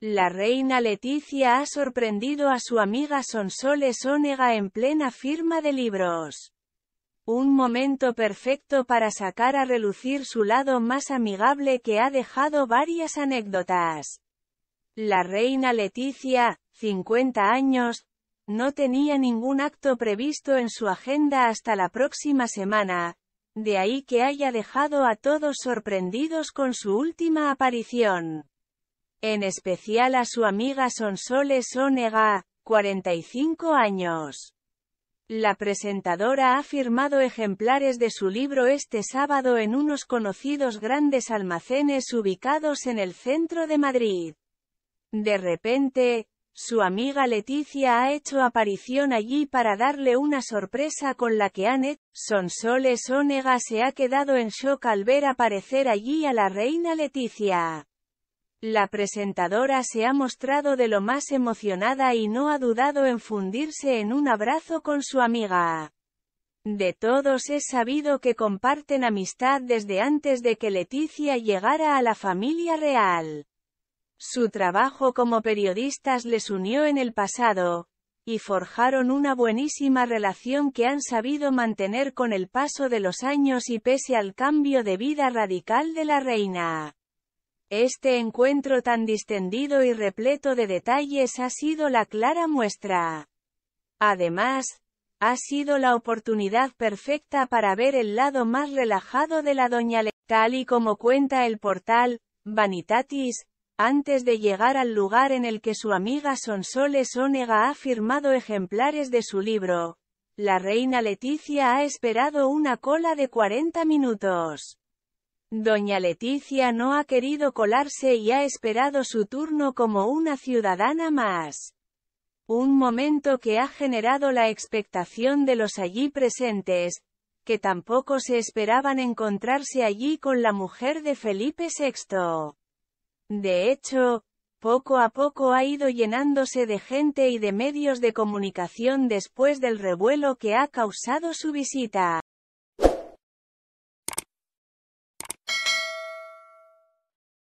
La reina Leticia ha sorprendido a su amiga Sonsoles Onega en plena firma de libros. Un momento perfecto para sacar a relucir su lado más amigable que ha dejado varias anécdotas. La reina Leticia, 50 años, no tenía ningún acto previsto en su agenda hasta la próxima semana, de ahí que haya dejado a todos sorprendidos con su última aparición en especial a su amiga Sonsoles Onega, 45 años. La presentadora ha firmado ejemplares de su libro este sábado en unos conocidos grandes almacenes ubicados en el centro de Madrid. De repente, su amiga Leticia ha hecho aparición allí para darle una sorpresa con la que Anet, Sonsoles Onega se ha quedado en shock al ver aparecer allí a la reina Leticia. La presentadora se ha mostrado de lo más emocionada y no ha dudado en fundirse en un abrazo con su amiga. De todos es sabido que comparten amistad desde antes de que Leticia llegara a la familia real. Su trabajo como periodistas les unió en el pasado, y forjaron una buenísima relación que han sabido mantener con el paso de los años y pese al cambio de vida radical de la reina. Este encuentro tan distendido y repleto de detalles ha sido la clara muestra. Además, ha sido la oportunidad perfecta para ver el lado más relajado de la doña Leticia. Tal y como cuenta el portal, Vanitatis, antes de llegar al lugar en el que su amiga Sonsoles Onega ha firmado ejemplares de su libro, la reina Leticia ha esperado una cola de 40 minutos. Doña Leticia no ha querido colarse y ha esperado su turno como una ciudadana más. Un momento que ha generado la expectación de los allí presentes, que tampoco se esperaban encontrarse allí con la mujer de Felipe VI. De hecho, poco a poco ha ido llenándose de gente y de medios de comunicación después del revuelo que ha causado su visita.